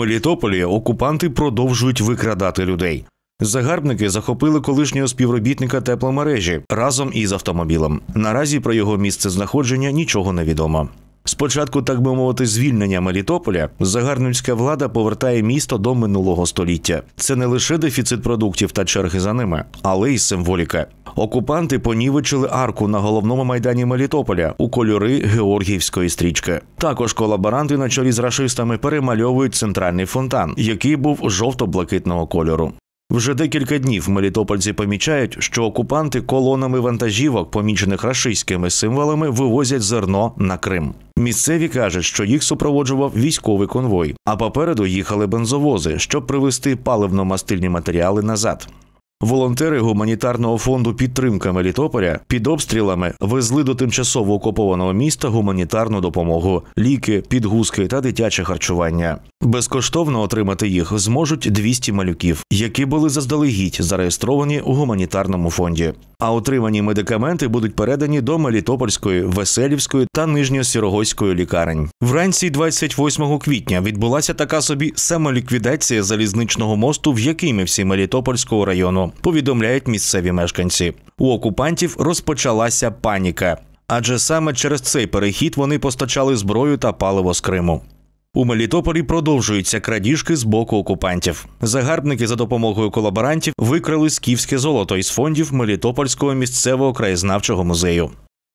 Мелітополі окупанти продовжують викрадати людей. Загарбники захопили колишнього співробітника тепломережі разом із автомобілем. Наразі про його місце знаходження нічого не відомо. Спочатку, так би мовити, звільнення Мелітополя загарбницька влада повертає місто до минулого століття. Це не лише дефіцит продуктів та черги за ними, але й символіка. Окупанти понівечили арку на головному майдані Мелітополя у кольори Георгіївської стрічки. Також колаборанти на чолі з рашистами перемальовують центральний фонтан, який був жовто-блакитного кольору. Вже декілька днів Мелітопольці помічають, що окупанти колонами вантажівок, помічених рашистськими символами, вивозять зерно на Крим. Місцеві кажуть, що їх супроводжував військовий конвой, а попереду їхали бензовози, щоб привезти паливно-мастильні матеріали назад. Волонтери гуманітарного фонду підтримка Мелітополя під обстрілами везли до тимчасово окупованого міста гуманітарну допомогу, ліки, підгузки та дитяче харчування. Безкоштовно отримати їх зможуть 200 малюків, які були заздалегідь зареєстровані у гуманітарному фонді. А отримані медикаменти будуть передані до Мелітопольської, Веселівської та Нижньосірогойської лікарень. Вранці 28 квітня відбулася така собі самоліквідація залізничного мосту в Якимівці Мелітопольського району. Повідомляють місцеві мешканці. У окупантів розпочалася паніка, адже саме через цей перехід вони постачали зброю та паливо з Криму. У Мелітополі продовжуються крадіжки з боку окупантів. Загарбники за допомогою колаборантів викрали скіфське золото із фондів Мелітопольського місцевого краєзнавчого музею.